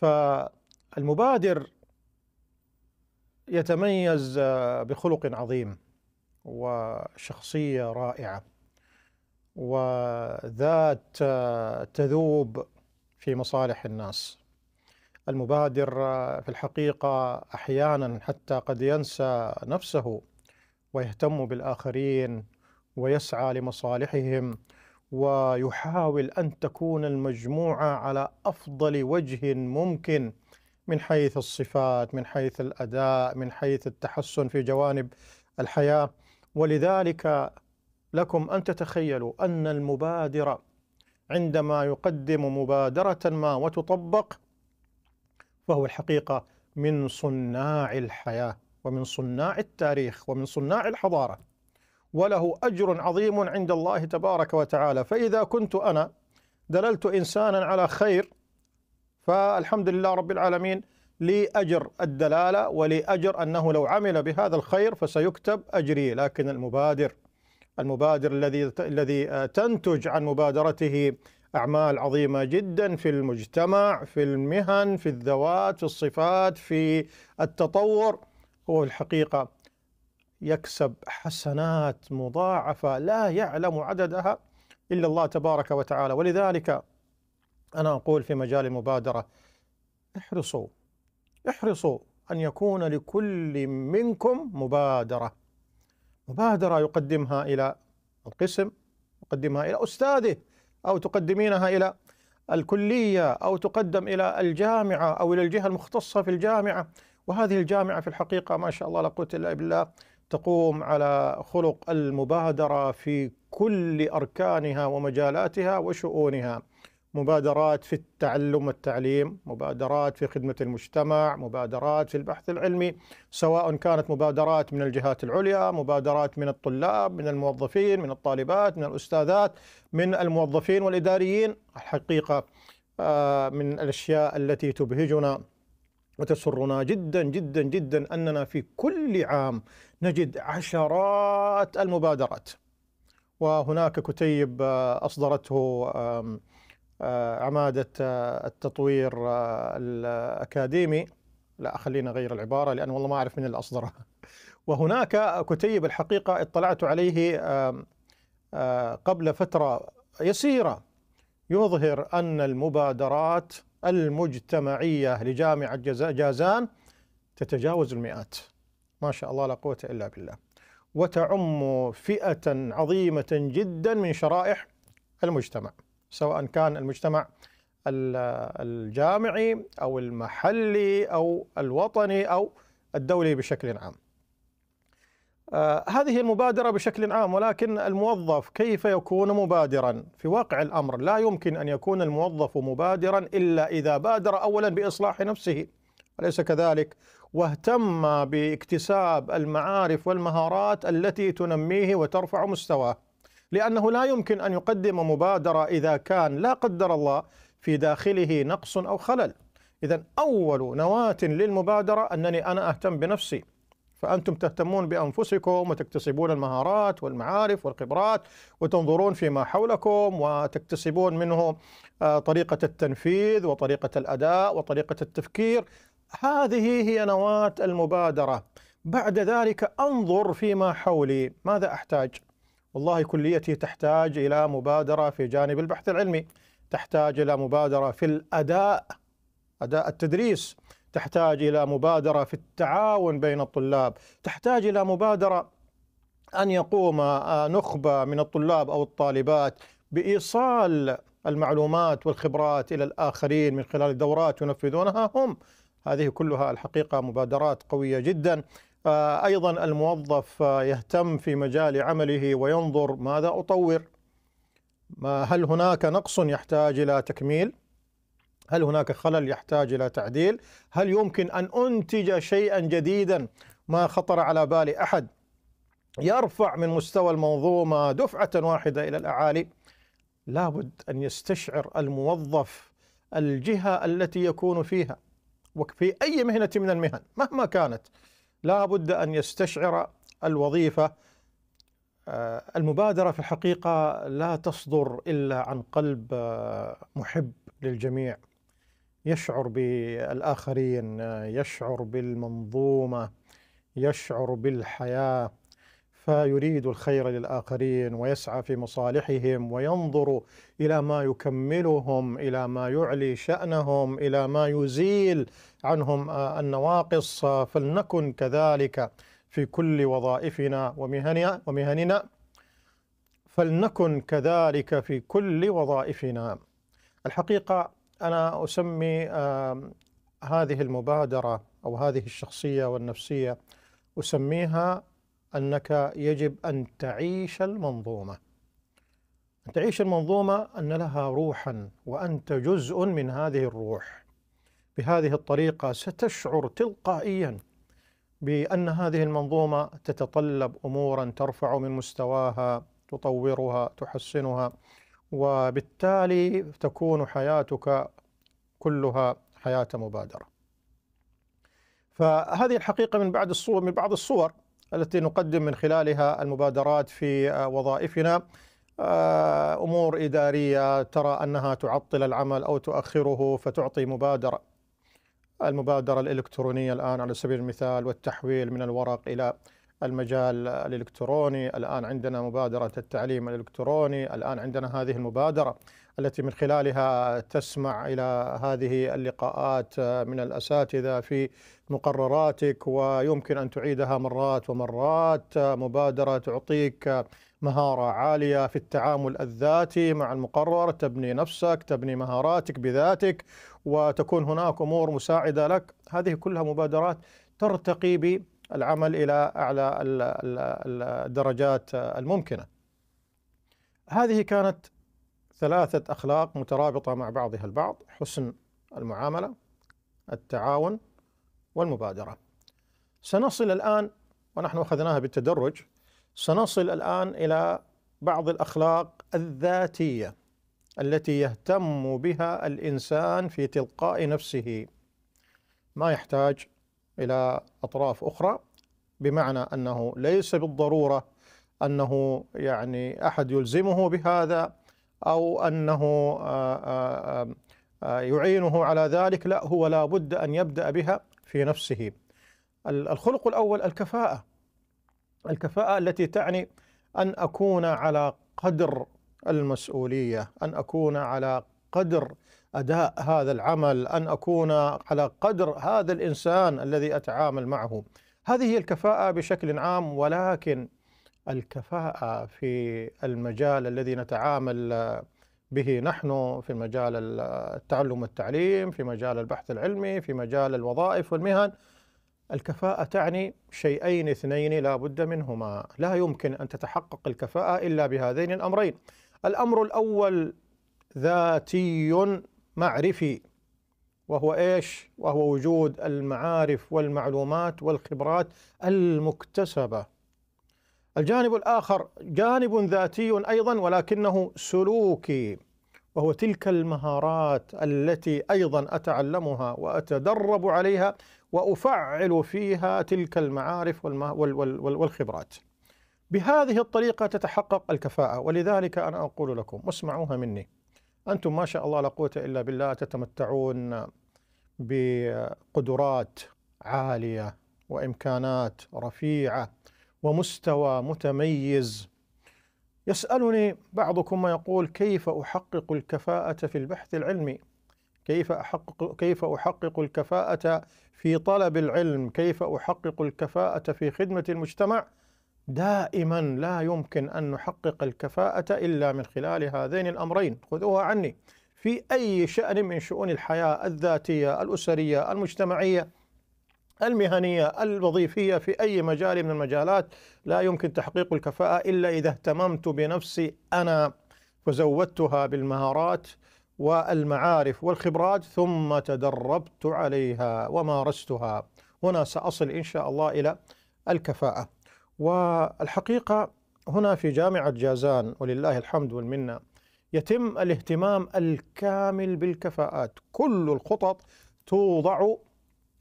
فالمبادر يتميز بخلق عظيم وشخصيه رائعه وذات تذوب في مصالح الناس المبادر في الحقيقه احيانا حتى قد ينسى نفسه ويهتم بالاخرين ويسعى لمصالحهم ويحاول ان تكون المجموعه على افضل وجه ممكن من حيث الصفات من حيث الاداء من حيث التحسن في جوانب الحياه ولذلك لكم ان تتخيلوا ان المبادره عندما يقدم مبادره ما وتطبق فهو الحقيقه من صناع الحياه ومن صناع التاريخ ومن صناع الحضاره وله أجر عظيم عند الله تبارك وتعالى فإذا كنت أنا دللت إنسانا على خير فالحمد لله رب العالمين لي أجر الدلالة ولي أجر أنه لو عمل بهذا الخير فسيكتب أجري لكن المبادر المبادر الذي الذي آه، تنتج عن مبادرته أعمال عظيمة جدا في المجتمع في المهن في الذوات في الصفات في التطور هو الحقيقة يكسب حسنات مضاعفه لا يعلم عددها الا الله تبارك وتعالى ولذلك انا اقول في مجال المبادره احرصوا احرصوا ان يكون لكل منكم مبادره مبادره يقدمها الى القسم يقدمها الى استاذه او تقدمينها الى الكليه او تقدم الى الجامعه او الى الجهه المختصه في الجامعه وهذه الجامعه في الحقيقه ما شاء الله لا قوه الا بالله تقوم على خلق المبادره في كل اركانها ومجالاتها وشؤونها مبادرات في التعلم والتعليم مبادرات في خدمه المجتمع مبادرات في البحث العلمي سواء كانت مبادرات من الجهات العليا مبادرات من الطلاب من الموظفين من الطالبات من الاستاذات من الموظفين والاداريين الحقيقه آه، من الاشياء التي تبهجنا وتسرنا جدا جدا جدا اننا في كل عام نجد عشرات المبادرات وهناك كتيب آه، اصدرته آه، عماده آه، التطوير الاكاديمي لا خلينا غير العباره لان والله ما اعرف من اللي اصدرها وهناك كتيب الحقيقه اطلعت عليه قبل فتره يسيره يظهر ان المبادرات المجتمعية لجامعة جازان تتجاوز المئات ما شاء الله لا قوة إلا بالله وتعم فئة عظيمة جدا من شرائح المجتمع سواء كان المجتمع الجامعي أو المحلي أو الوطني أو الدولي بشكل عام آه، هذه المبادرة بشكل عام ولكن الموظف كيف يكون مبادرا في واقع الأمر لا يمكن أن يكون الموظف مبادرا إلا إذا بادر أولا بإصلاح نفسه أليس كذلك واهتم باكتساب المعارف والمهارات التي تنميه وترفع مستواه لأنه لا يمكن أن يقدم مبادرة إذا كان لا قدر الله في داخله نقص أو خلل إذا أول نواة للمبادرة أنني أنا أهتم بنفسي فأنتم تهتمون بأنفسكم وتكتسبون المهارات والمعارف والخبرات وتنظرون فيما حولكم وتكتسبون منه آه، طريقة التنفيذ وطريقة الأداء وطريقة التفكير هذه هي نواة المبادرة بعد ذلك أنظر فيما حولي ماذا أحتاج والله كليتي تحتاج إلى مبادرة في جانب البحث العلمي تحتاج إلى مبادرة في الأداء أداء التدريس تحتاج الى مبادره في التعاون بين الطلاب، تحتاج الى مبادره ان يقوم نخبه من الطلاب او الطالبات بايصال المعلومات والخبرات الى الاخرين من خلال دورات ينفذونها هم. هذه كلها الحقيقه مبادرات قويه جدا. آه، ايضا الموظف يهتم في مجال عمله وينظر ماذا اطور؟ ما هل هناك نقص يحتاج الى تكميل؟ هل هناك خلل يحتاج الى تعديل؟ هل يمكن ان انتج شيئا جديدا ما خطر على بال احد يرفع من مستوى المنظومه دفعه واحده الى الاعالي؟ لابد ان يستشعر الموظف الجهه التي يكون فيها وفي اي مهنه من المهن مهما كانت لابد ان يستشعر الوظيفه آه، المبادره في الحقيقه لا تصدر الا عن قلب آه، محب للجميع يشعر بالآخرين يشعر بالمنظومة يشعر بالحياة فيريد الخير للآخرين ويسعى في مصالحهم وينظر إلى ما يكملهم إلى ما يعلي شأنهم إلى ما يزيل عنهم النواقص فلنكن كذلك في كل وظائفنا ومهننا ومهننا فلنكن كذلك في كل وظائفنا الحقيقة انا اسمي هذه المبادره او هذه الشخصيه والنفسيه اسميها انك يجب ان تعيش المنظومه. ان تعيش المنظومه ان لها روحا وانت جزء من هذه الروح. بهذه الطريقه ستشعر تلقائيا بان هذه المنظومه تتطلب امورا ترفع من مستواها، تطورها، تحسنها. وبالتالي تكون حياتك كلها حياة مبادرة فهذه الحقيقة من بعد الصور من بعض الصور التي نقدم من خلالها المبادرات في وظائفنا آه، امور اداريه ترى انها تعطل العمل او تؤخره فتعطي مبادره. المبادره الالكترونيه الان على سبيل المثال والتحويل من الورق الى المجال الالكتروني، الان عندنا مبادره التعليم الالكتروني، الان عندنا هذه المبادره التي من خلالها تسمع الى هذه اللقاءات من الاساتذه في مقرراتك ويمكن ان تعيدها مرات ومرات، مبادره تعطيك مهاره عاليه في التعامل الذاتي مع المقرر، تبني نفسك، تبني مهاراتك بذاتك وتكون هناك امور مساعده لك، هذه كلها مبادرات ترتقي ب العمل الى اعلى الدرجات الممكنه. هذه كانت ثلاثه اخلاق مترابطه مع بعضها البعض، حسن المعامله، التعاون، والمبادره. سنصل الان ونحن اخذناها بالتدرج، سنصل الان الى بعض الاخلاق الذاتيه التي يهتم بها الانسان في تلقاء نفسه. ما يحتاج إلى أطراف أخرى بمعنى أنه ليس بالضرورة أنه يعني أحد يلزمه بهذا أو أنه آه، آه، آه، يعينه على ذلك لا هو لا بد أن يبدأ بها في نفسه الخلق الأول الكفاءة الكفاءة التي تعني أن أكون على قدر المسؤولية أن أكون على قدر اداء هذا العمل ان اكون على قدر هذا الانسان الذي اتعامل معه هذه هي الكفاءه بشكل عام ولكن الكفاءه في المجال الذي نتعامل به نحن في مجال التعلم والتعليم في مجال البحث العلمي في مجال الوظائف والمهن الكفاءة تعني شيئين اثنين لا بد منهما لا يمكن أن تتحقق الكفاءة إلا بهذين الأمرين الأمر الأول ذاتي معرفي وهو ايش؟ وهو وجود المعارف والمعلومات والخبرات المكتسبه. الجانب الاخر جانب ذاتي ايضا ولكنه سلوكي وهو تلك المهارات التي ايضا اتعلمها واتدرب عليها وافعل فيها تلك المعارف والخبرات. بهذه الطريقه تتحقق الكفاءه ولذلك انا اقول لكم واسمعوها مني. أنتم ما شاء الله لا قوة إلا بالله تتمتعون بقدرات عالية وإمكانات رفيعة ومستوى متميز يسألني بعضكم يقول كيف أحقق الكفاءة في البحث العلمي كيف أحقق, كيف أحقق الكفاءة في طلب العلم كيف أحقق الكفاءة في خدمة المجتمع دائما لا يمكن أن نحقق الكفاءة إلا من خلال هذين الأمرين خذوها عني في أي شأن من شؤون الحياة الذاتية الأسرية المجتمعية المهنية الوظيفية في أي مجال من المجالات لا يمكن تحقيق الكفاءة إلا إذا اهتممت بنفسي أنا وزودتها بالمهارات والمعارف والخبرات ثم تدربت عليها ومارستها هنا سأصل إن شاء الله إلى الكفاءة والحقيقة هنا في جامعة جازان ولله الحمد والمنة يتم الاهتمام الكامل بالكفاءات كل الخطط توضع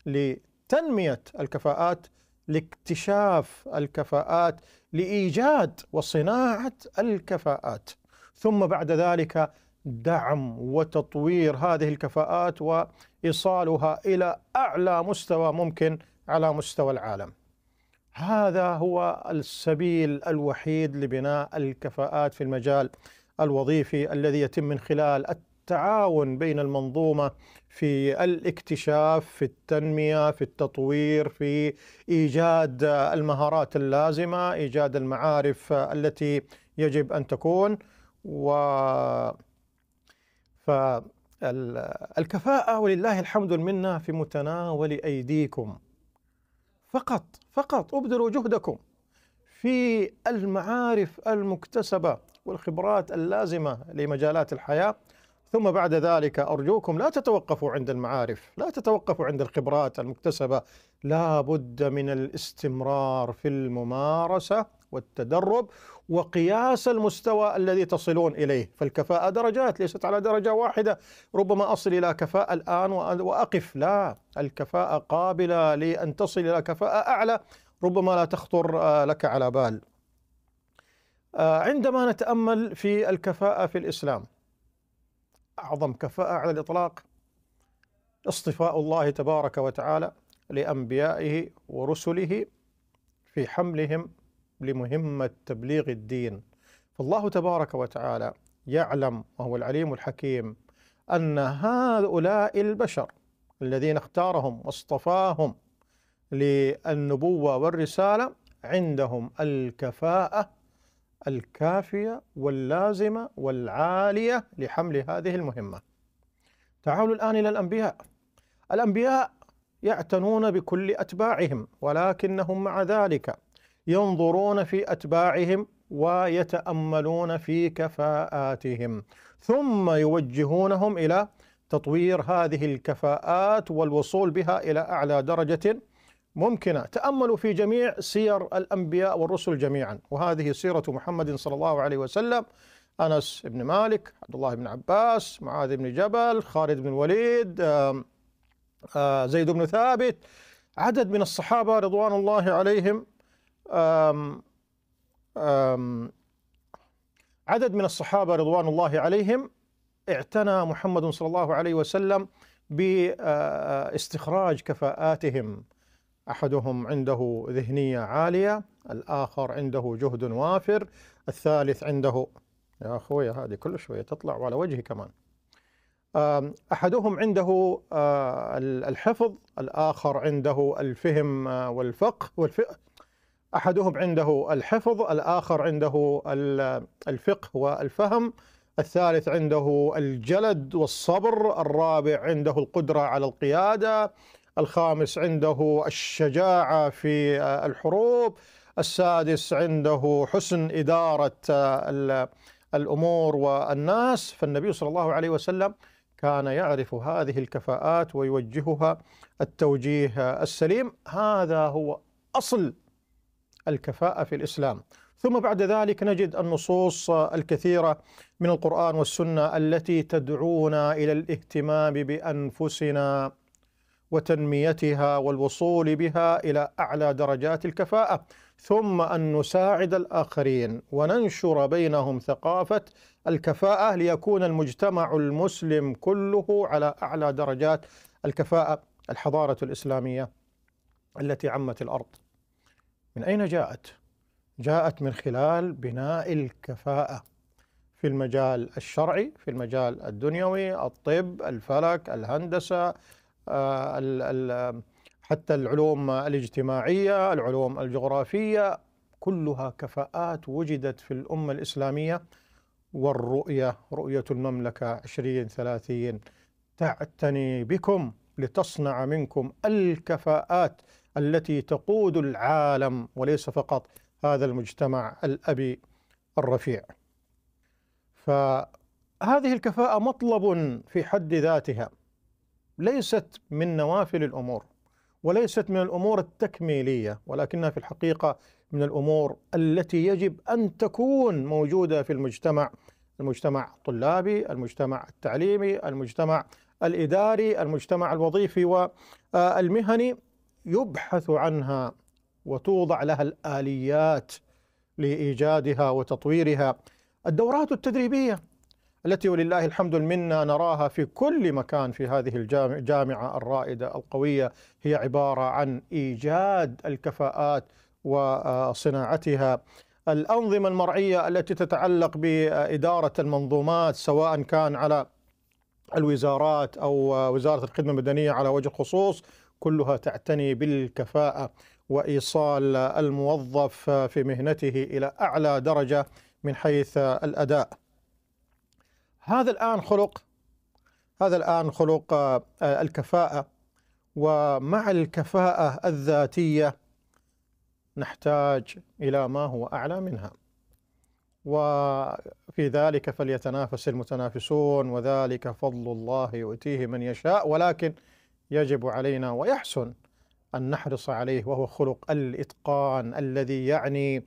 لتنمية الكفاءات لاكتشاف الكفاءات لإيجاد وصناعة الكفاءات ثم بعد ذلك دعم وتطوير هذه الكفاءات وايصالها الى اعلى مستوى ممكن على مستوى العالم هذا هو السبيل الوحيد لبناء الكفاءات في المجال الوظيفي الذي يتم من خلال التعاون بين المنظومه في الاكتشاف في التنميه في التطوير في ايجاد المهارات اللازمه ايجاد المعارف التي يجب ان تكون و فالكفاءه ولله الحمد والمنه في متناول ايديكم فقط فقط ابذلوا جهدكم في المعارف المكتسبه والخبرات اللازمه لمجالات الحياه ثم بعد ذلك ارجوكم لا تتوقفوا عند المعارف، لا تتوقفوا عند الخبرات المكتسبه، لا بد من الاستمرار في الممارسه والتدرب وقياس المستوى الذي تصلون اليه، فالكفاءة درجات ليست على درجة واحدة، ربما اصل الى كفاءة الان واقف، لا، الكفاءة قابلة لان تصل الى كفاءة اعلى ربما لا تخطر آه، لك على بال. آه، عندما نتامل في الكفاءة في الاسلام اعظم كفاءة على الاطلاق اصطفاء الله تبارك وتعالى لانبيائه ورسله في حملهم لمهمة تبليغ الدين فالله تبارك وتعالى يعلم وهو العليم الحكيم أن هؤلاء البشر الذين اختارهم واصطفاهم للنبوة والرسالة عندهم الكفاءة الكافية واللازمة والعالية لحمل هذه المهمة تعالوا الآن إلى الأنبياء الأنبياء يعتنون بكل أتباعهم ولكنهم مع ذلك ينظرون في أتباعهم ويتأملون في كفاءاتهم ثم يوجهونهم إلى تطوير هذه الكفاءات والوصول بها إلى أعلى درجة ممكنة تأملوا في جميع سير الأنبياء والرسل جميعا وهذه سيرة محمد صلى الله عليه وسلم أنس بن مالك عبد الله بن عباس معاذ بن جبل خالد بن الوليد زيد بن ثابت عدد من الصحابة رضوان الله عليهم آم آم عدد من الصحابة رضوان الله عليهم اعتنى محمد صلى الله عليه وسلم باستخراج كفاءاتهم احدهم عنده ذهنيه عاليه، الاخر عنده جهد وافر، الثالث عنده يا اخوي هذه كل شويه تطلع على وجهي كمان. احدهم عنده آه، الحفظ، الاخر عنده الفهم آه، والفقه والفقه احدهم عنده الحفظ الاخر عنده الفقه والفهم الثالث عنده الجلد والصبر الرابع عنده القدره على القياده الخامس عنده الشجاعه في آه، الحروب السادس عنده حسن اداره آه، الامور والناس فالنبي صلى الله عليه وسلم كان يعرف هذه الكفاءات ويوجهها التوجيه السليم هذا هو اصل الكفاءة في الإسلام ثم بعد ذلك نجد النصوص الكثيرة من القرآن والسنة التي تدعونا إلى الاهتمام بأنفسنا وتنميتها والوصول بها إلى أعلى درجات الكفاءة ثم أن نساعد الآخرين وننشر بينهم ثقافة الكفاءة ليكون المجتمع المسلم كله على أعلى درجات الكفاءة الحضارة الإسلامية التي عمت الأرض من أين جاءت؟ جاءت من خلال بناء الكفاءة في المجال الشرعي في المجال الدنيوي الطب الفلك الهندسة آه، حتى العلوم الاجتماعية العلوم الجغرافية كلها كفاءات وجدت في الأمة الإسلامية والرؤية رؤية المملكة 2030 تعتني بكم لتصنع منكم الكفاءات التي تقود العالم وليس فقط هذا المجتمع الأبي الرفيع فهذه الكفاءة مطلب في حد ذاتها ليست من نوافل الأمور وليست من الأمور التكميلية ولكنها في الحقيقة من الأمور التي يجب أن تكون موجودة في المجتمع المجتمع الطلابي المجتمع التعليمي المجتمع الإداري المجتمع الوظيفي والمهني يبحث عنها وتوضع لها الاليات لايجادها وتطويرها الدورات التدريبيه التي ولله الحمد منا نراها في كل مكان في هذه الجامعه الرائده القويه هي عباره عن ايجاد الكفاءات وصناعتها الانظمه المرعيه التي تتعلق باداره المنظومات سواء كان على الوزارات او وزاره الخدمه المدنيه على وجه الخصوص كلها تعتني بالكفاءه وايصال الموظف في مهنته الى اعلى درجه من حيث الاداء. هذا الان خلق هذا الان خلق آه، الكفاءه ومع الكفاءه الذاتيه نحتاج الى ما هو اعلى منها. وفي ذلك فليتنافس المتنافسون وذلك فضل الله يؤتيه من يشاء ولكن يجب علينا ويحسن أن نحرص عليه وهو خلق الإتقان الذي يعني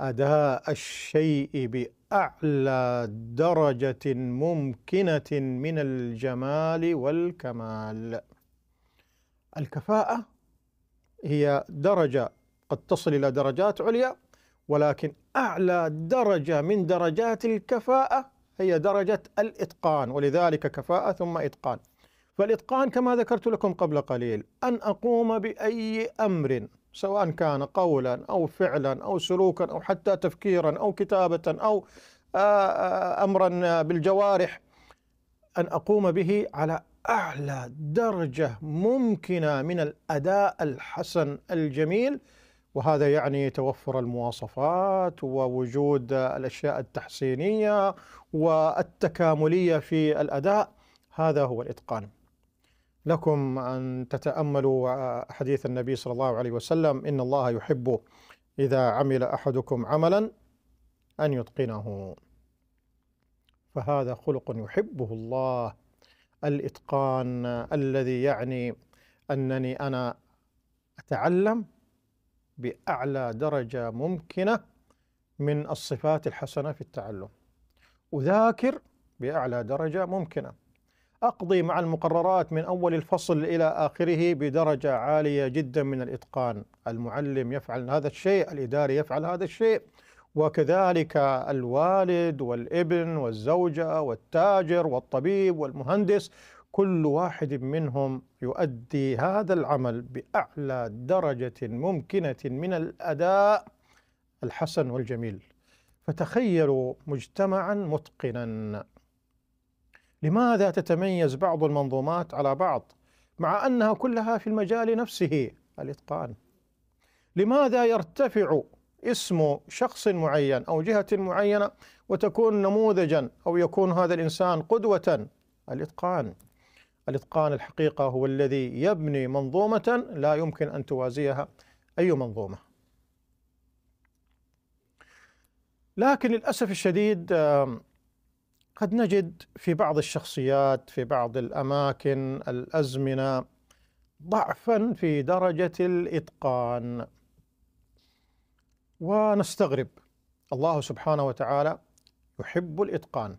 أداء الشيء بأعلى درجة ممكنة من الجمال والكمال. الكفاءة هي درجة قد تصل إلى درجات عليا ولكن أعلى درجة من درجات الكفاءة هي درجة الإتقان ولذلك كفاءة ثم إتقان. فالإتقان كما ذكرت لكم قبل قليل أن أقوم بأي أمر سواء كان قولا أو فعلا أو سلوكا أو حتى تفكيرا أو كتابة أو آه، آه، أمرا بالجوارح أن أقوم به على أعلى درجة ممكنة من الأداء الحسن الجميل وهذا يعني توفر المواصفات ووجود الاشياء التحسينيه والتكامليه في الاداء هذا هو الاتقان لكم أن تتأملوا حديث النبي صلى الله عليه وسلم إن الله يحب إذا عمل أحدكم عملا أن يتقنه فهذا خلق يحبه الله الإتقان الذي يعني أنني أنا أتعلم بأعلى درجة ممكنة من الصفات الحسنة في التعلم أذاكر بأعلى درجة ممكنة أقضي مع المقررات من أول الفصل إلى آخره بدرجة عالية جدا من الإتقان المعلم يفعل هذا الشيء الإداري يفعل هذا الشيء وكذلك الوالد والابن والزوجة والتاجر والطبيب والمهندس كل واحد منهم يؤدي هذا العمل بأعلى درجة ممكنة من الأداء الحسن والجميل فتخيلوا مجتمعا متقنا لماذا تتميز بعض المنظومات على بعض مع انها كلها في المجال نفسه الاتقان لماذا يرتفع اسم شخص معين او جهه معينه وتكون نموذجا او يكون هذا الانسان قدوه الاتقان الاتقان الحقيقه هو الذي يبني منظومه لا يمكن ان توازيها اي منظومه لكن للاسف الشديد قد نجد في بعض الشخصيات في بعض الاماكن الازمنه ضعفا في درجه الاتقان ونستغرب الله سبحانه وتعالى يحب الاتقان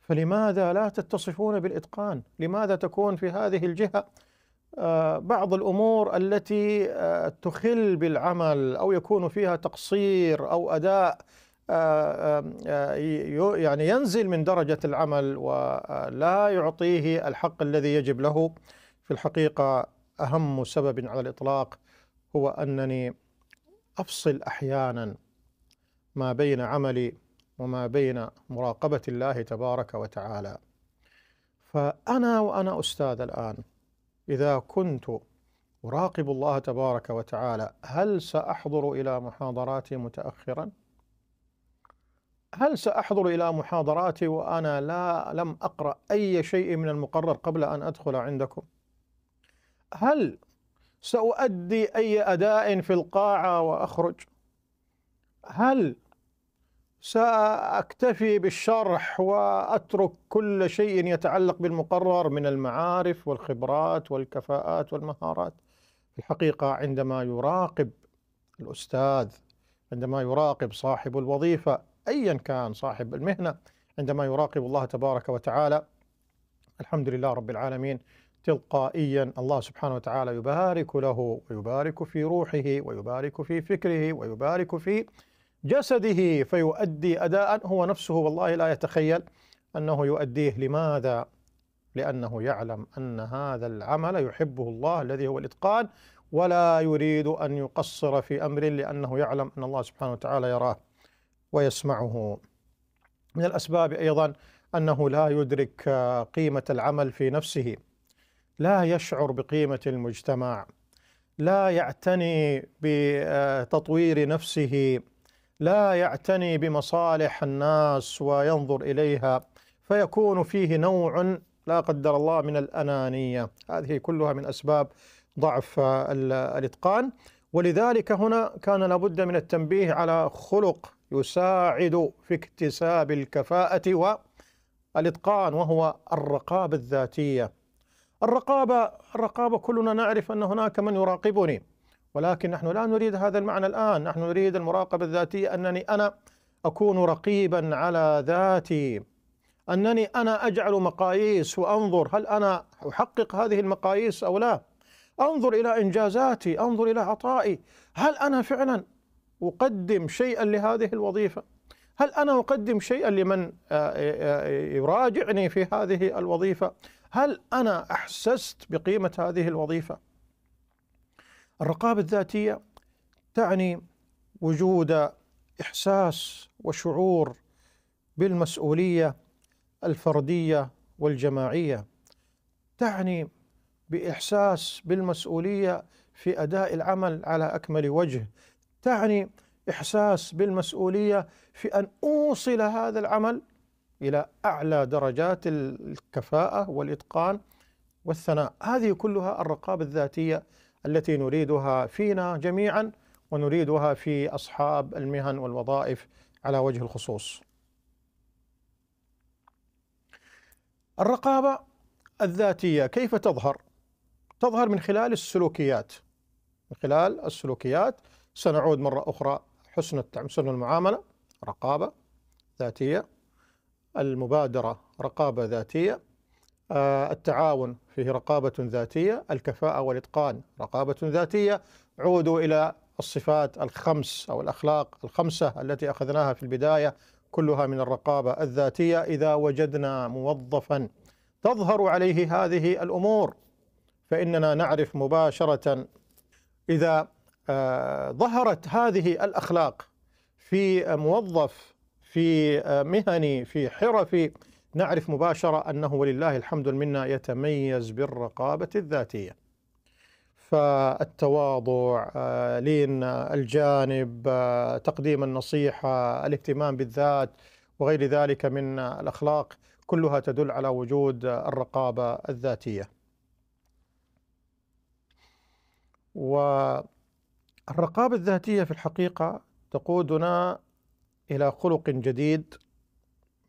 فلماذا لا تتصفون بالاتقان لماذا تكون في هذه الجهه آه، بعض الامور التي آه، تخل بالعمل او يكون فيها تقصير او اداء آه، آه، آه، يعني ينزل من درجة العمل ولا يعطيه الحق الذي يجب له في الحقيقة أهم سبب على الإطلاق هو أنني أفصل أحيانا ما بين عملي وما بين مراقبة الله تبارك وتعالى فأنا وأنا أستاذ الآن إذا كنت أراقب الله تبارك وتعالى هل سأحضر إلى محاضراتي متأخراً؟ هل سأحضر إلى محاضراتي وأنا لا لم أقرأ أي شيء من المقرر قبل أن أدخل عندكم؟ هل سأؤدي أي أداء في القاعة وأخرج؟ هل سأكتفي بالشرح وأترك كل شيء يتعلق بالمقرر من المعارف والخبرات والكفاءات والمهارات؟ في الحقيقة عندما يراقب الأستاذ عندما يراقب صاحب الوظيفة أيا كان صاحب المهنة عندما يراقب الله تبارك وتعالى الحمد لله رب العالمين تلقائيا الله سبحانه وتعالى يبارك له ويبارك في روحه ويبارك في فكره ويبارك في جسده فيؤدي أداء هو نفسه والله لا يتخيل أنه يؤديه لماذا؟ لأنه يعلم أن هذا العمل يحبه الله الذي هو الإتقان ولا يريد أن يقصر في أمر لأنه يعلم أن الله سبحانه وتعالى يراه ويسمعه من الأسباب أيضا أنه لا يدرك قيمة العمل في نفسه لا يشعر بقيمة المجتمع لا يعتني بتطوير نفسه لا يعتني بمصالح الناس وينظر إليها فيكون فيه نوع لا قدر الله من الأنانية هذه كلها من أسباب ضعف الإتقان ولذلك هنا كان لابد من التنبيه على خلق يساعد في اكتساب الكفاءة والإتقان وهو الرقابة الذاتية الرقابة الرقابة كلنا نعرف أن هناك من يراقبني ولكن نحن لا نريد هذا المعنى الآن نحن نريد المراقبة الذاتية أنني أنا أكون رقيبا على ذاتي أنني أنا أجعل مقاييس وأنظر هل أنا أحقق هذه المقاييس أو لا أنظر إلى إنجازاتي أنظر إلى عطائي هل أنا فعلا أقدم شيئا لهذه الوظيفة هل أنا أقدم شيئا لمن آه، آه، آه، يراجعني في هذه الوظيفة هل أنا أحسست بقيمة هذه الوظيفة الرقابة الذاتية تعني وجود إحساس وشعور بالمسؤولية الفردية والجماعية تعني بإحساس بالمسؤولية في أداء العمل على أكمل وجه تعني احساس بالمسؤوليه في ان اوصل هذا العمل الى اعلى درجات الكفاءه والاتقان والثناء، هذه كلها الرقابه الذاتيه التي نريدها فينا جميعا ونريدها في اصحاب المهن والوظائف على وجه الخصوص. الرقابه الذاتيه كيف تظهر؟ تظهر من خلال السلوكيات من خلال السلوكيات سنعود مرة أخرى حسن حسن المعاملة رقابة ذاتية المبادرة رقابة ذاتية آه، التعاون فيه رقابة ذاتية الكفاءة والإتقان رقابة ذاتية عودوا إلى الصفات الخمس أو الأخلاق الخمسة التي أخذناها في البداية كلها من الرقابة الذاتية إذا وجدنا موظفا تظهر عليه هذه الأمور فإننا نعرف مباشرة إذا آه، ظهرت هذه الأخلاق في موظف في آه، مهني في حرفي نعرف مباشرة أنه ولله الحمد منا يتميز بالرقابة الذاتية فالتواضع آه، لين الجانب تقديم النصيحة الاهتمام بالذات وغير ذلك من الأخلاق كلها تدل على وجود الرقابة الذاتية و الرقابة الذاتية في الحقيقة تقودنا إلى خلق جديد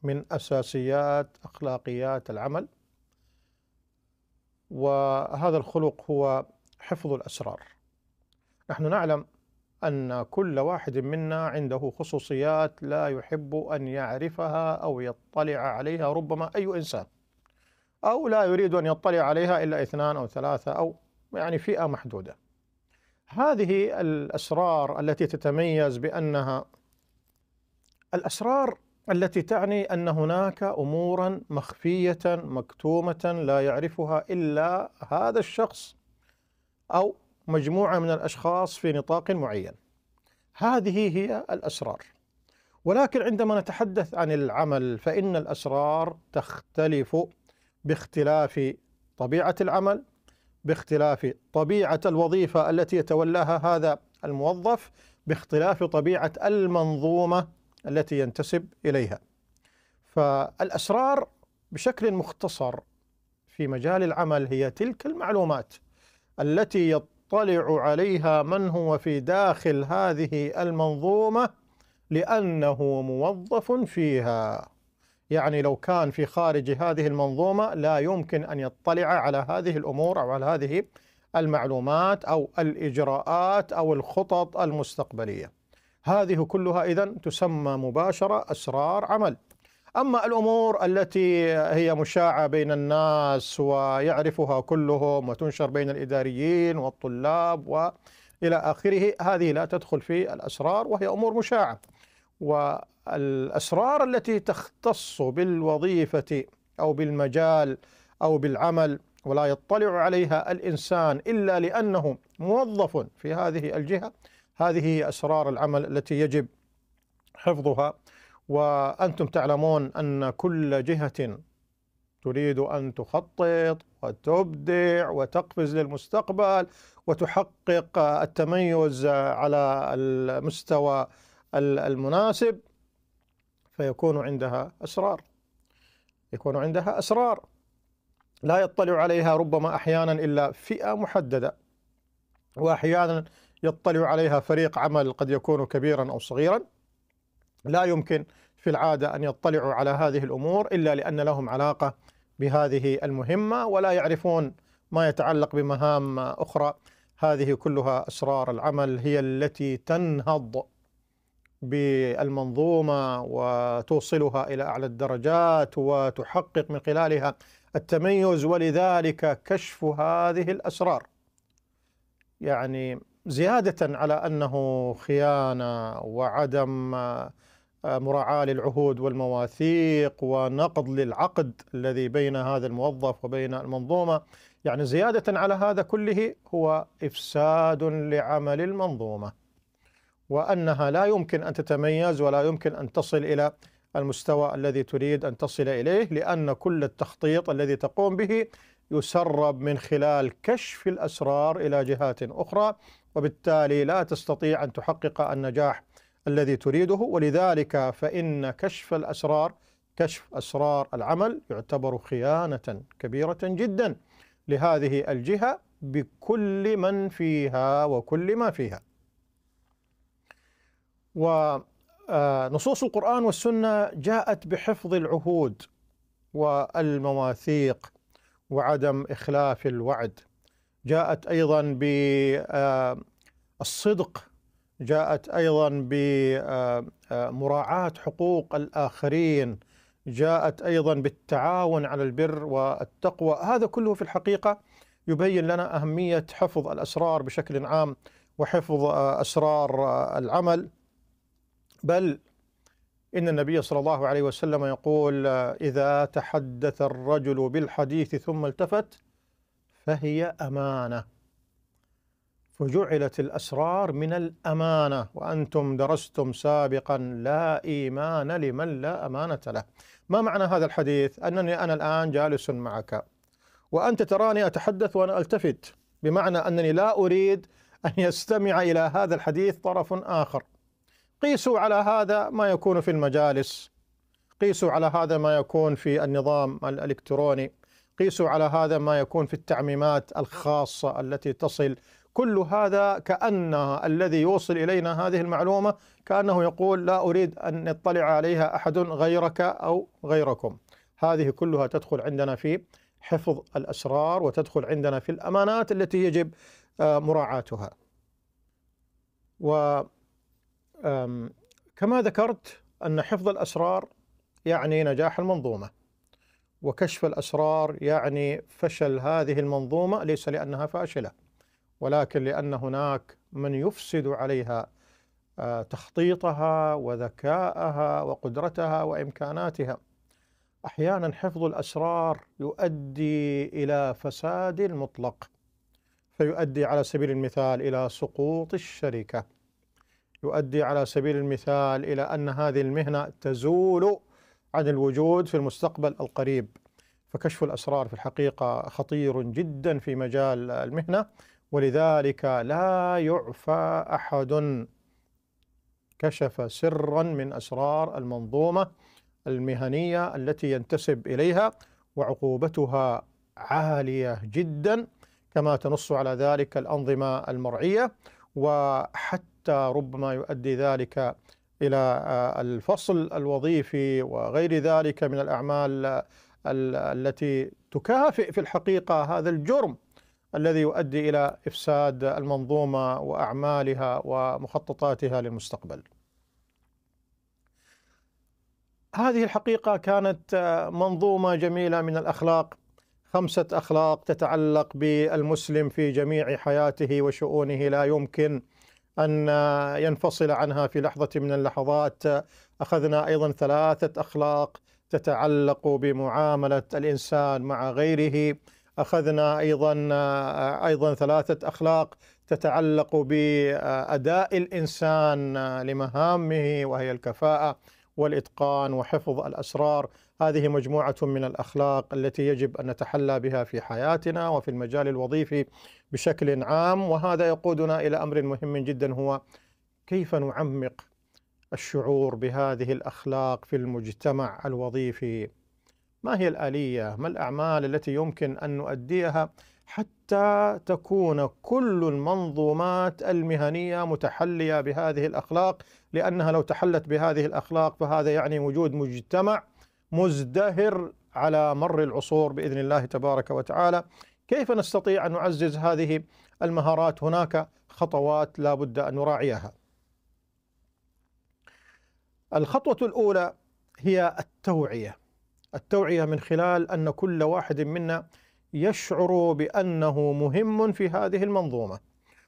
من أساسيات أخلاقيات العمل وهذا الخلق هو حفظ الأسرار نحن نعلم أن كل واحد منا عنده خصوصيات لا يحب أن يعرفها أو يطلع عليها ربما أي إنسان أو لا يريد أن يطلع عليها إلا اثنان أو ثلاثة أو يعني فئة محدودة هذه الاسرار التي تتميز بانها الاسرار التي تعني ان هناك امورا مخفيه مكتومه لا يعرفها الا هذا الشخص او مجموعه من الاشخاص في نطاق معين. هذه هي الاسرار. ولكن عندما نتحدث عن العمل فان الاسرار تختلف باختلاف طبيعه العمل باختلاف طبيعه الوظيفه التي يتولاها هذا الموظف باختلاف طبيعه المنظومه التي ينتسب اليها. فالاسرار بشكل مختصر في مجال العمل هي تلك المعلومات التي يطلع عليها من هو في داخل هذه المنظومه لانه موظف فيها. يعني لو كان في خارج هذه المنظومه لا يمكن ان يطلع على هذه الامور او على هذه المعلومات او الاجراءات او الخطط المستقبليه. هذه كلها اذا تسمى مباشره اسرار عمل. اما الامور التي هي مشاعه بين الناس ويعرفها كلهم وتنشر بين الاداريين والطلاب والى اخره هذه لا تدخل في الاسرار وهي امور مشاعه. والاسرار التي تختص بالوظيفه او بالمجال او بالعمل ولا يطلع عليها الانسان الا لانه موظف في هذه الجهه هذه هي اسرار العمل التي يجب حفظها وانتم تعلمون ان كل جهه تريد ان تخطط وتبدع وتقفز للمستقبل وتحقق التميز على المستوى المناسب فيكون عندها أسرار يكون عندها أسرار لا يطلع عليها ربما أحيانا إلا فئة محددة وأحيانا يطلع عليها فريق عمل قد يكون كبيرا أو صغيرا لا يمكن في العادة أن يطلعوا على هذه الأمور إلا لأن لهم علاقة بهذه المهمة ولا يعرفون ما يتعلق بمهام أخرى هذه كلها أسرار العمل هي التي تنهض بالمنظومه وتوصلها الى اعلى الدرجات وتحقق من خلالها التميز ولذلك كشف هذه الاسرار يعني زياده على انه خيانه وعدم آه، مراعاه للعهود والمواثيق ونقض للعقد الذي بين هذا الموظف وبين المنظومه يعني زياده على هذا كله هو افساد لعمل المنظومه وأنها لا يمكن أن تتميز ولا يمكن أن تصل إلى المستوى الذي تريد أن تصل إليه لأن كل التخطيط الذي تقوم به يسرب من خلال كشف الأسرار إلى جهات أخرى وبالتالي لا تستطيع أن تحقق النجاح الذي تريده ولذلك فإن كشف الأسرار كشف أسرار العمل يعتبر خيانة كبيرة جدا لهذه الجهة بكل من فيها وكل ما فيها ونصوص آه، القرآن والسنة جاءت بحفظ العهود والمواثيق وعدم إخلاف الوعد جاءت أيضا بالصدق آه، جاءت أيضا بمراعاة آه، حقوق الآخرين جاءت أيضا بالتعاون على البر والتقوى هذا كله في الحقيقة يبين لنا أهمية حفظ الأسرار بشكل عام وحفظ أسرار العمل بل إن النبي صلى الله عليه وسلم يقول إذا تحدث الرجل بالحديث ثم التفت فهي أمانة فجعلت الأسرار من الأمانة وأنتم درستم سابقا لا إيمان لمن لا أمانة له ما معنى هذا الحديث أنني أنا الآن جالس معك وأنت تراني أتحدث وأنا ألتفت بمعنى أنني لا أريد أن يستمع إلى هذا الحديث طرف آخر قيسوا على هذا ما يكون في المجالس قيسوا على هذا ما يكون في النظام الالكتروني قيسوا على هذا ما يكون في التعميمات الخاصه التي تصل كل هذا كأن الذي يوصل إلينا هذه المعلومة كأنه يقول لا أريد أن يطلع عليها أحد غيرك أو غيركم هذه كلها تدخل عندنا في حفظ الأسرار وتدخل عندنا في الأمانات التي يجب آه، مراعاتها و كما ذكرت أن حفظ الأسرار يعني نجاح المنظومة وكشف الأسرار يعني فشل هذه المنظومة ليس لأنها فاشلة ولكن لأن هناك من يفسد عليها تخطيطها وذكاءها وقدرتها وإمكاناتها أحيانا حفظ الأسرار يؤدي إلى فساد مطلق فيؤدي على سبيل المثال إلى سقوط الشركة يؤدي على سبيل المثال إلى أن هذه المهنة تزول عن الوجود في المستقبل القريب فكشف الأسرار في الحقيقة خطير جدا في مجال المهنة ولذلك لا يعفى أحد كشف سرا من أسرار المنظومة المهنية التي ينتسب إليها وعقوبتها عالية جدا كما تنص على ذلك الأنظمة المرعية وحتى حتى ربما يؤدي ذلك إلى آه، الفصل الوظيفي وغير ذلك من الأعمال آه، التي تكافئ في الحقيقة هذا الجرم الذي يؤدي إلى إفساد المنظومة وأعمالها ومخططاتها للمستقبل هذه الحقيقة كانت آه، منظومة جميلة من الأخلاق خمسة أخلاق تتعلق بالمسلم في جميع حياته وشؤونه لا يمكن أن ينفصل عنها في لحظة من اللحظات أخذنا أيضا ثلاثة أخلاق تتعلق بمعاملة الإنسان مع غيره أخذنا أيضا أيضا ثلاثة أخلاق تتعلق بأداء الإنسان لمهامه وهي الكفاءة والإتقان وحفظ الأسرار هذه مجموعة من الأخلاق التي يجب أن نتحلى بها في حياتنا وفي المجال الوظيفي بشكل عام وهذا يقودنا إلى أمر مهم جدا هو كيف نعمق الشعور بهذه الأخلاق في المجتمع الوظيفي ما هي الآلية ما الأعمال التي يمكن أن نؤديها حتى تكون كل المنظومات المهنيه متحليه بهذه الاخلاق لانها لو تحلت بهذه الاخلاق فهذا يعني وجود مجتمع مزدهر على مر العصور باذن الله تبارك وتعالى كيف نستطيع ان نعزز هذه المهارات هناك خطوات لا بد ان نراعيها الخطوه الاولى هي التوعيه التوعيه من خلال ان كل واحد منا يشعر بانه مهم في هذه المنظومه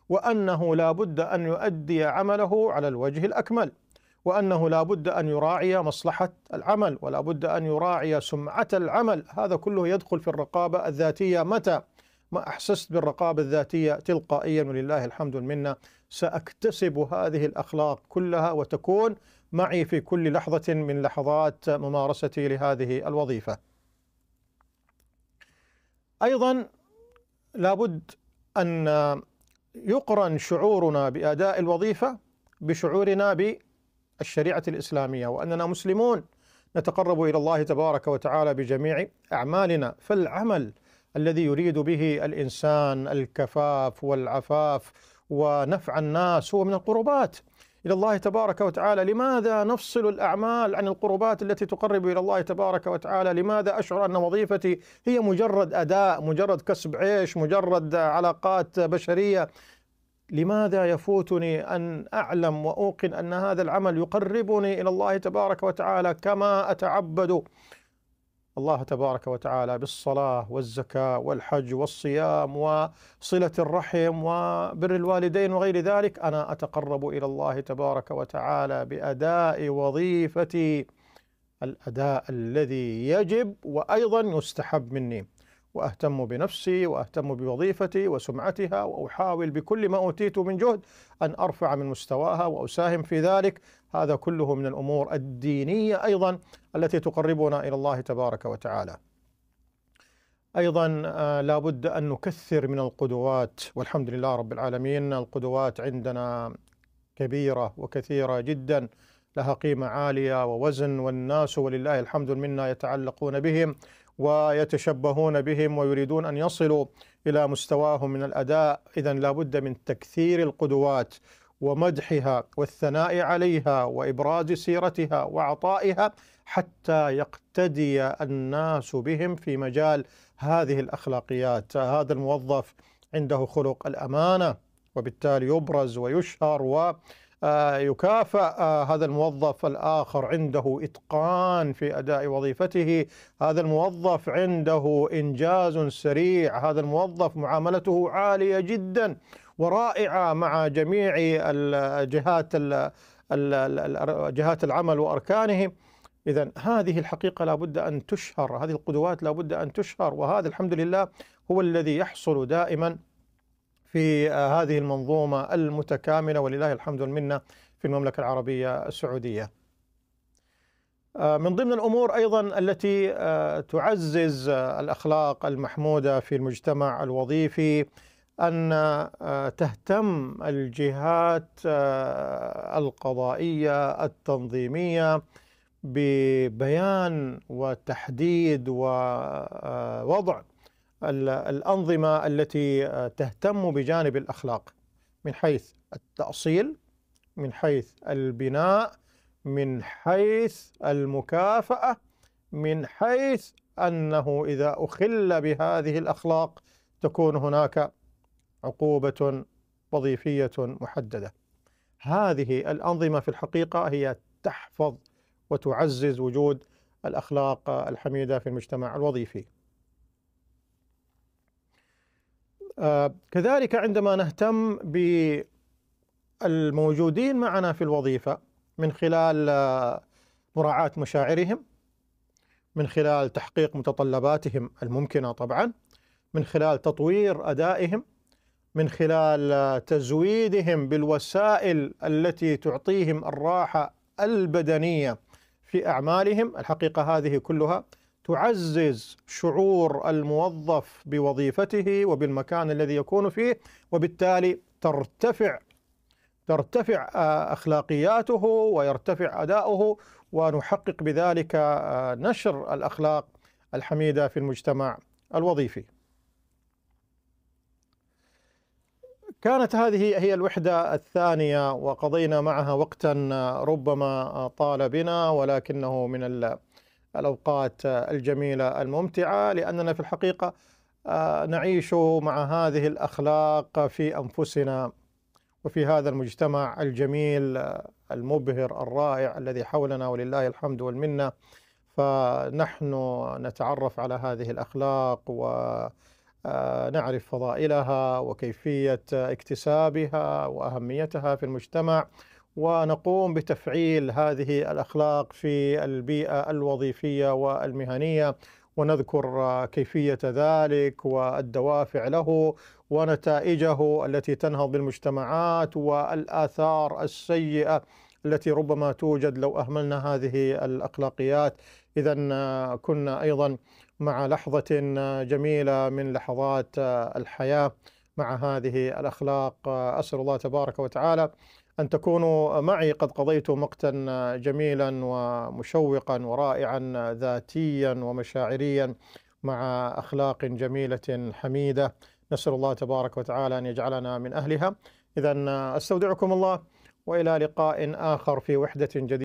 وانه لا بد ان يؤدي عمله على الوجه الاكمل وأنه لا بد أن يراعي مصلحة العمل ولا بد أن يراعي سمعة العمل هذا كله يدخل في الرقابة الذاتية متى ما أحسست بالرقابة الذاتية تلقائيا ولله الحمد منا سأكتسب هذه الأخلاق كلها وتكون معي في كل لحظة من لحظات ممارستي لهذه الوظيفة أيضا لابد أن يقرن شعورنا بأداء الوظيفة بشعورنا الشريعة الإسلامية وأننا مسلمون نتقرب إلى الله تبارك وتعالى بجميع أعمالنا فالعمل الذي يريد به الإنسان الكفاف والعفاف ونفع الناس هو من القربات إلى الله تبارك وتعالى لماذا نفصل الأعمال عن القربات التي تقرب إلى الله تبارك وتعالى لماذا أشعر أن وظيفتي هي مجرد أداء مجرد كسب عيش مجرد علاقات بشرية لماذا يفوتني ان اعلم واوقن ان هذا العمل يقربني الى الله تبارك وتعالى كما اتعبد الله تبارك وتعالى بالصلاه والزكاه والحج والصيام وصله الرحم وبر الوالدين وغير ذلك انا اتقرب الى الله تبارك وتعالى باداء وظيفتي الاداء الذي يجب وايضا يستحب مني واهتم بنفسي واهتم بوظيفتي وسمعتها واحاول بكل ما اوتيت من جهد ان ارفع من مستواها واساهم في ذلك هذا كله من الامور الدينيه ايضا التي تقربنا الى الله تبارك وتعالى. ايضا آه، لا بد ان نكثر من القدوات والحمد لله رب العالمين القدوات عندنا كبيره وكثيره جدا لها قيمه عاليه ووزن والناس ولله الحمد منا يتعلقون بهم ويتشبهون بهم ويريدون ان يصلوا الى مستواهم من الاداء اذا لابد من تكثير القدوات ومدحها والثناء عليها وابراز سيرتها وعطائها حتى يقتدي الناس بهم في مجال هذه الاخلاقيات هذا الموظف عنده خلق الامانه وبالتالي يبرز ويشهر و آه، يكافأ آه، هذا الموظف الآخر عنده إتقان في أداء وظيفته هذا الموظف عنده إنجاز سريع هذا الموظف معاملته عالية جدا ورائعة مع جميع الجهات جهات العمل وأركانه إذا هذه الحقيقة لابد أن تشهر هذه القدوات لابد أن تشهر وهذا الحمد لله هو الذي يحصل دائما في آه، هذه المنظومة المتكاملة ولله الحمد والمنة في المملكة العربية السعودية آه، من ضمن الأمور أيضا التي آه، تعزز الأخلاق المحمودة في المجتمع الوظيفي أن تهتم الجهات القضائية التنظيمية ببيان وتحديد ووضع الأنظمة التي آه، تهتم بجانب الأخلاق من حيث التأصيل من حيث البناء من حيث المكافأة من حيث أنه إذا أخل بهذه الأخلاق تكون هناك عقوبة وظيفية محددة هذه الأنظمة في الحقيقة هي تحفظ وتعزز وجود الأخلاق الحميدة في المجتمع الوظيفي آه، كذلك عندما نهتم بالموجودين معنا في الوظيفة من خلال آه، مراعاة مشاعرهم من خلال تحقيق متطلباتهم الممكنة طبعا من خلال تطوير أدائهم من خلال آه، تزويدهم بالوسائل التي تعطيهم الراحة البدنية في أعمالهم الحقيقة هذه كلها تعزز شعور الموظف بوظيفته وبالمكان الذي يكون فيه وبالتالي ترتفع ترتفع آه، اخلاقياته ويرتفع اداؤه ونحقق بذلك آه، نشر الاخلاق الحميده في المجتمع الوظيفي. كانت هذه هي الوحده الثانيه وقضينا معها وقتا آه، ربما طال بنا ولكنه من الأوقات الجميلة الممتعة لأننا في الحقيقة آه، نعيش مع هذه الأخلاق في أنفسنا وفي هذا المجتمع الجميل آه، المبهر الرائع الذي حولنا ولله الحمد والمنه فنحن نتعرف على هذه الاخلاق ونعرف آه، فضائلها وكيفيه اكتسابها واهميتها في المجتمع ونقوم بتفعيل هذه الاخلاق في البيئه الوظيفيه والمهنيه ونذكر كيفيه ذلك والدوافع له ونتائجه التي تنهض بالمجتمعات والاثار السيئه التي ربما توجد لو اهملنا هذه الاخلاقيات اذا كنا ايضا مع لحظه جميله من لحظات الحياه مع هذه الاخلاق اسال الله تبارك وتعالى أن تكونوا معي قد قضيت وقتا جميلا ومشوقا ورائعا ذاتيا ومشاعريا مع أخلاق جميلة حميدة نسأل الله تبارك وتعالى أن يجعلنا من أهلها إذا أستودعكم الله وإلى لقاء آخر في وحدة جديدة